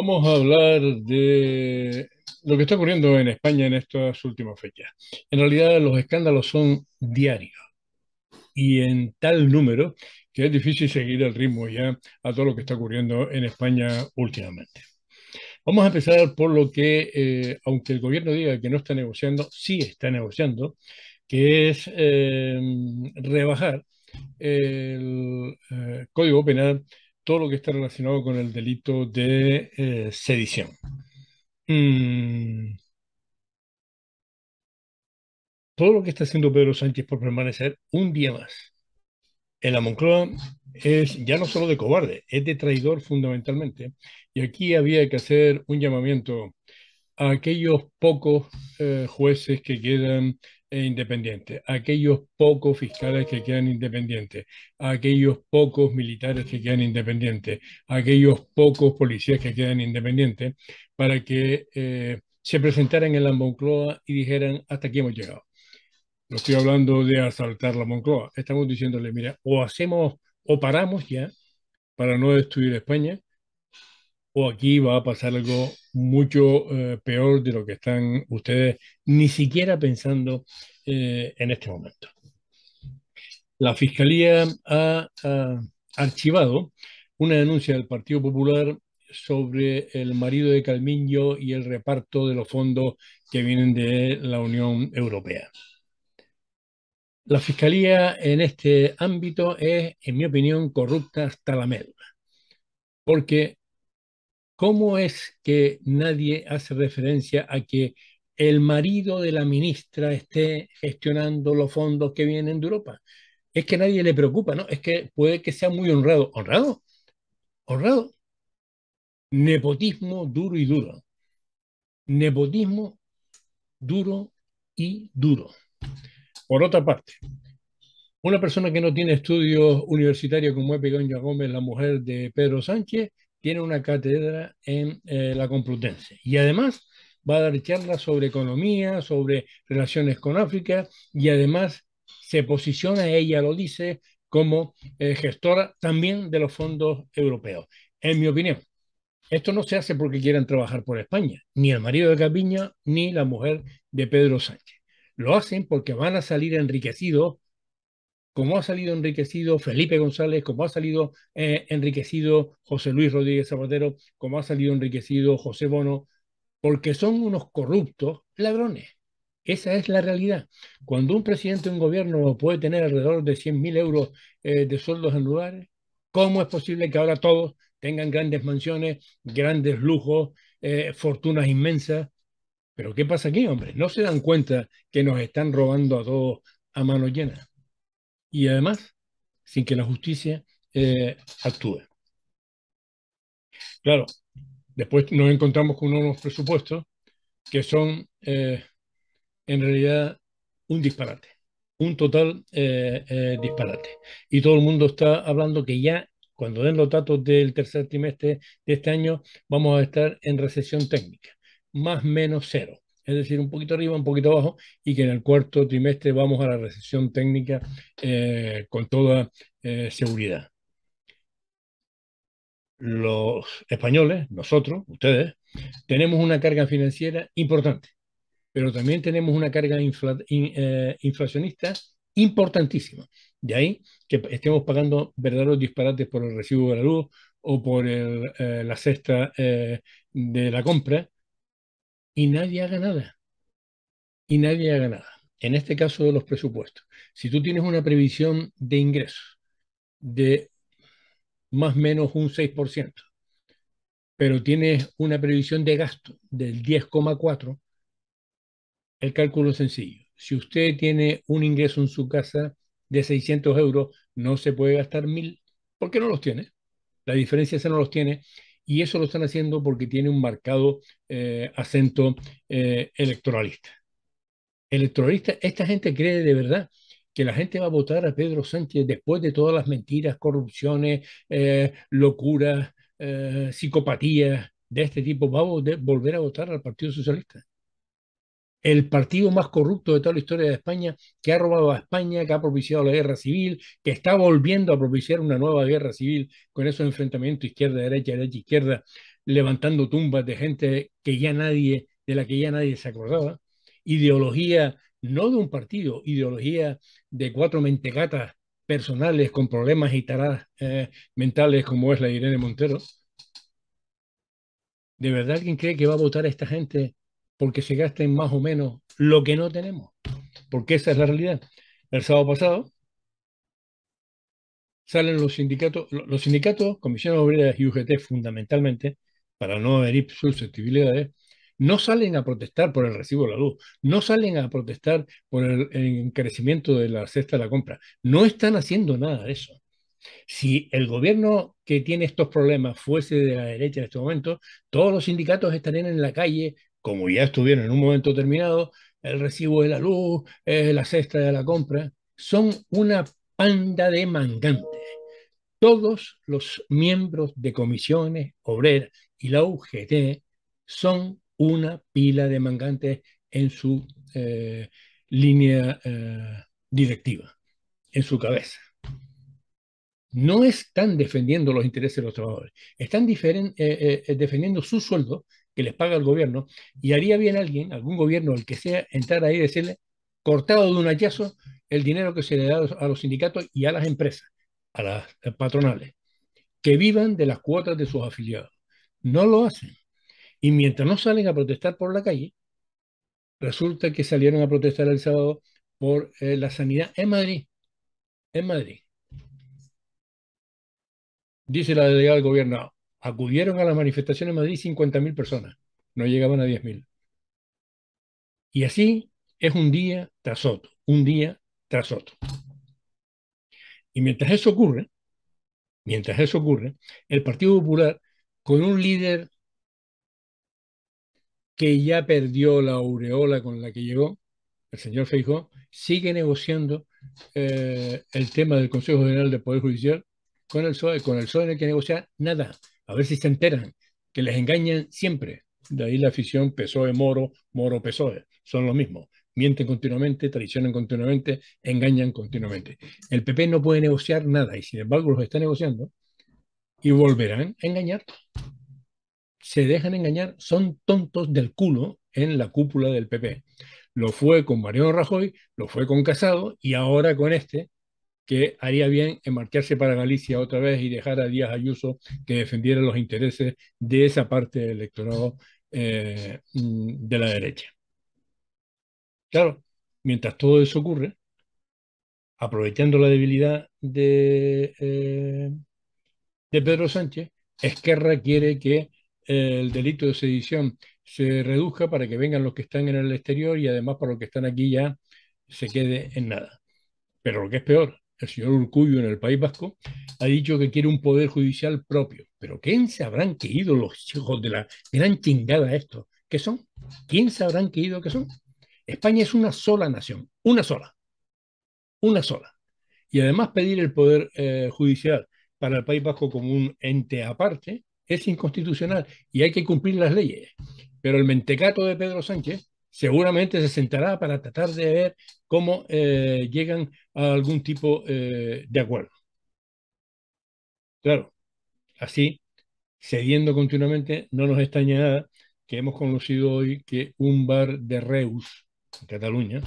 Vamos a hablar de lo que está ocurriendo en España en estas últimas fechas. En realidad los escándalos son diarios y en tal número que es difícil seguir el ritmo ya a todo lo que está ocurriendo en España últimamente. Vamos a empezar por lo que, eh, aunque el gobierno diga que no está negociando, sí está negociando, que es eh, rebajar el eh, Código Penal todo lo que está relacionado con el delito de eh, sedición. Mm. Todo lo que está haciendo Pedro Sánchez por permanecer un día más en la Moncloa es ya no solo de cobarde, es de traidor fundamentalmente. Y aquí había que hacer un llamamiento aquellos pocos eh, jueces que quedan eh, independientes, aquellos pocos fiscales que quedan independientes, aquellos pocos militares que quedan independientes, aquellos pocos policías que quedan independientes, para que eh, se presentaran en la Moncloa y dijeran hasta aquí hemos llegado. No estoy hablando de asaltar la Moncloa, estamos diciéndole, mira, o hacemos o paramos ya para no destruir España, o aquí va a pasar algo mucho eh, peor de lo que están ustedes ni siquiera pensando eh, en este momento. La Fiscalía ha, archivado una denuncia del Partido Popular sobre el marido de Calmiño y el reparto de los fondos que vienen de la Unión Europea. La fiscalía en este ámbito es, en mi opinión, corrupta hasta la médula, porque ¿Cómo es que nadie hace referencia a que el marido de la ministra esté gestionando los fondos que vienen de Europa? Es que nadie le preocupa, ¿no? Es que puede que sea muy honrado. ¿Honrado? ¿Honrado? Nepotismo duro y duro. Nepotismo duro y duro. Por otra parte, una persona que no tiene estudios universitarios como es Gómez, la mujer de Pedro Sánchez, tiene una cátedra en eh, la Complutense y además va a dar charlas sobre economía, sobre relaciones con África y además se posiciona, ella lo dice, como eh, gestora también de los fondos europeos. En mi opinión, esto no se hace porque quieran trabajar por España, ni el marido de Capiña ni la mujer de Pedro Sánchez. Lo hacen porque van a salir enriquecidos como ha salido enriquecido Felipe González, como ha salido eh, enriquecido José Luis Rodríguez Zapatero, como ha salido enriquecido José Bono, porque son unos corruptos ladrones. Esa es la realidad. Cuando un presidente de un gobierno puede tener alrededor de 100.000 euros eh, de sueldos lugares, ¿cómo es posible que ahora todos tengan grandes mansiones, grandes lujos, eh, fortunas inmensas? Pero ¿qué pasa aquí, hombre? ¿No se dan cuenta que nos están robando a todos a mano llena? y además sin que la justicia eh, actúe. Claro, después nos encontramos con unos presupuestos que son eh, en realidad un disparate, un total eh, disparate. Y todo el mundo está hablando que ya cuando den los datos del tercer trimestre de este año vamos a estar en recesión técnica, más menos cero es decir, un poquito arriba, un poquito abajo, y que en el cuarto trimestre vamos a la recesión técnica eh, con toda eh, seguridad. Los españoles, nosotros, ustedes, tenemos una carga financiera importante, pero también tenemos una carga eh, inflacionista importantísima. De ahí que estemos pagando verdaderos disparates por el recibo de la luz o por la cesta de la compra, y nadie haga nada. Y nadie haga nada. En este caso de los presupuestos. Si tú tienes una previsión de ingresos de más o menos un 6%, pero tienes una previsión de gasto del 10,4%, el cálculo es sencillo. Si usted tiene un ingreso en su casa de 600 euros, no se puede gastar 1000 porque no los tiene. La diferencia es que no los tiene y eso lo están haciendo porque tiene un marcado eh, acento eh, electoralista. Electoralista, esta gente cree de verdad que la gente va a votar a Pedro Sánchez después de todas las mentiras, corrupciones, eh, locuras, psicopatías de este tipo, va a volver a votar al Partido Socialista el partido más corrupto de toda la historia de España, que ha robado a España, que ha propiciado la guerra civil, que está volviendo a propiciar una nueva guerra civil con esos enfrentamientos izquierda-derecha, derecha-izquierda, levantando tumbas de gente que ya nadie, de la que ya nadie se acordaba, ideología no de un partido, ideología de cuatro mentecatas personales con problemas y taradas eh, mentales como es la de Irene Montero. ¿De verdad quién cree que va a votar a esta gente porque se gasten más o menos lo que no tenemos, porque esa es la realidad. El sábado pasado salen los sindicatos, los sindicatos, comisiones obreras y UGT fundamentalmente, para no herir susceptibilidades, no salen a protestar por el recibo de la luz, no salen a protestar por el, encarecimiento de la cesta de la compra, no están haciendo nada de eso. Si el gobierno que tiene estos problemas fuese de la derecha en este momento, todos los sindicatos estarían en la calle como ya estuvieron en un momento terminado, el recibo de la luz, la cesta de la compra, son una panda de mangantes. Todos los miembros de comisiones obreras y la UGT son una pila de mangantes en su eh, línea eh, directiva, en su cabeza. No están defendiendo los intereses de los trabajadores, están eh, defendiendo su sueldo que les paga el gobierno, y haría bien alguien, algún gobierno, el que sea, entrar ahí y decirle, cortado de un hachazo, el dinero que se le da a los sindicatos y a las empresas, a las eh, patronales, que vivan de las cuotas de sus afiliados. No lo hacen. Y mientras no salen a protestar por la calle, resulta que salieron a protestar el sábado por eh, la sanidad en Madrid. En Madrid. Dice la delegada del gobierno, Acudieron a la manifestación en Madrid 50.000 personas, no llegaban a 10.000. Y así es un día tras otro, un día tras otro. Y mientras eso ocurre, mientras eso ocurre, el Partido Popular, con un líder que ya perdió la aureola con la que llegó, el señor Feijó, sigue negociando eh, el tema del Consejo General del Poder Judicial con el PSOE, con el PSOE no hay que negociar nada a ver si se enteran, que les engañan siempre. De ahí la afición PSOE Moro, Moro PSOE, son lo mismo. Mienten continuamente, traicionan continuamente, engañan continuamente. El PP no puede negociar nada y sin embargo los está negociando y volverán a engañar. Se dejan engañar, son tontos del culo en la cúpula del PP. Lo fue con Mariano Rajoy, lo fue con Casado y ahora con este, que haría bien en marcharse para Galicia otra vez y dejar a Díaz Ayuso que defendiera los intereses de esa parte del electorado eh, mm, de la derecha. Claro, mientras todo eso ocurre, aprovechando la debilidad de, eh, de Pedro Sánchez, Esquerra quiere que eh, el delito de sedición se reduzca para que vengan los que están en el exterior y además para los que están aquí ya se quede en nada. Pero lo que es peor, el señor Urcuyo en el País Vasco, ha dicho que quiere un poder judicial propio. ¿Pero quién se habrán querido los hijos de la gran chingada esto ¿Qué son? ¿Quién se habrán querido que son? España es una sola nación, una sola, una sola. Y además pedir el poder eh, judicial para el País Vasco como un ente aparte es inconstitucional y hay que cumplir las leyes. Pero el mentecato de Pedro Sánchez seguramente se sentará para tratar de ver cómo eh, llegan a algún tipo eh, de acuerdo. Claro, así, cediendo continuamente, no nos extraña nada que hemos conocido hoy que un bar de Reus, en Cataluña,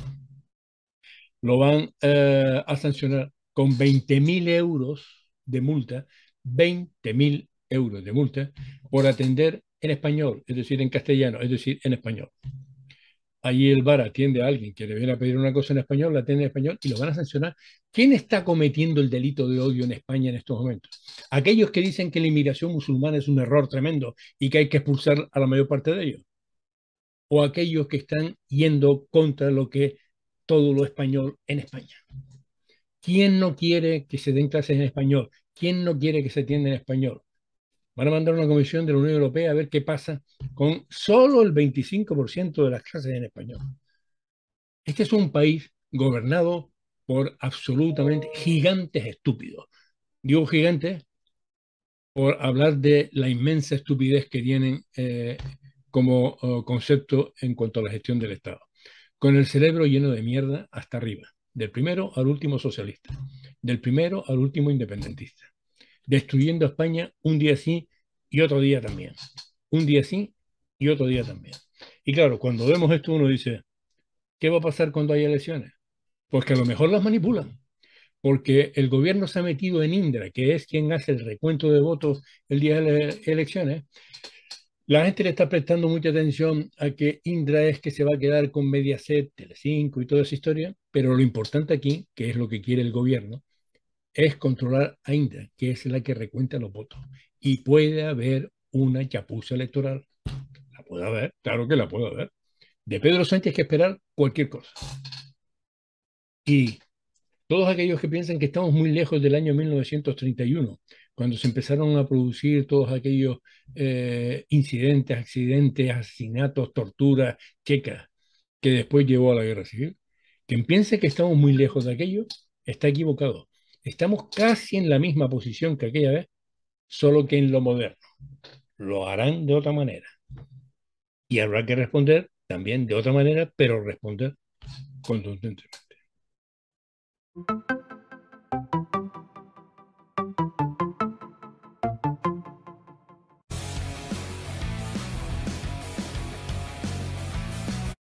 lo van eh, a sancionar con 20.000 euros de multa, 20.000 euros de multa por atender en español, es decir, en castellano, es decir, en español. Allí el bar atiende a alguien que le viene a pedir una cosa en español, la atiende en español y lo van a sancionar. ¿Quién está cometiendo el delito de odio en España en estos momentos? Aquellos que dicen que la inmigración musulmana es un error tremendo y que hay que expulsar a la mayor parte de ellos. O aquellos que están yendo contra lo que todo lo español en España. ¿Quién no quiere que se den clases en español? ¿Quién no quiere que se atienda en español? Van a mandar una comisión de la Unión Europea a ver qué pasa con solo el 25% de las clases en español. Este es un país gobernado por absolutamente gigantes estúpidos. Digo gigantes por hablar de la inmensa estupidez que tienen eh, como eh, concepto en cuanto a la gestión del Estado. Con el cerebro lleno de mierda hasta arriba, del primero al último socialista, del primero al último independentista destruyendo España un día sí y otro día también. Un día sí y otro día también. Y claro, cuando vemos esto uno dice, ¿qué va a pasar cuando haya elecciones? Porque pues a lo mejor las manipulan, porque el gobierno se ha metido en Indra, que es quien hace el recuento de votos el día de las elecciones. La gente le está prestando mucha atención a que Indra es que se va a quedar con Mediaset, Telecinco y toda esa historia, pero lo importante aquí, que es lo que quiere el gobierno, es controlar a que es la que recuenta los votos. Y puede haber una chapuza electoral. La puede haber, claro que la puede haber. De Pedro Sánchez hay que esperar cualquier cosa. Y todos aquellos que piensan que estamos muy lejos del año 1931, cuando se empezaron a producir todos aquellos eh, incidentes, accidentes, asesinatos, torturas, checas, que después llevó a la guerra civil, quien piense que estamos muy lejos de aquello está equivocado. Estamos casi en la misma posición que aquella vez, solo que en lo moderno. Lo harán de otra manera. Y habrá que responder también de otra manera, pero responder contundentemente.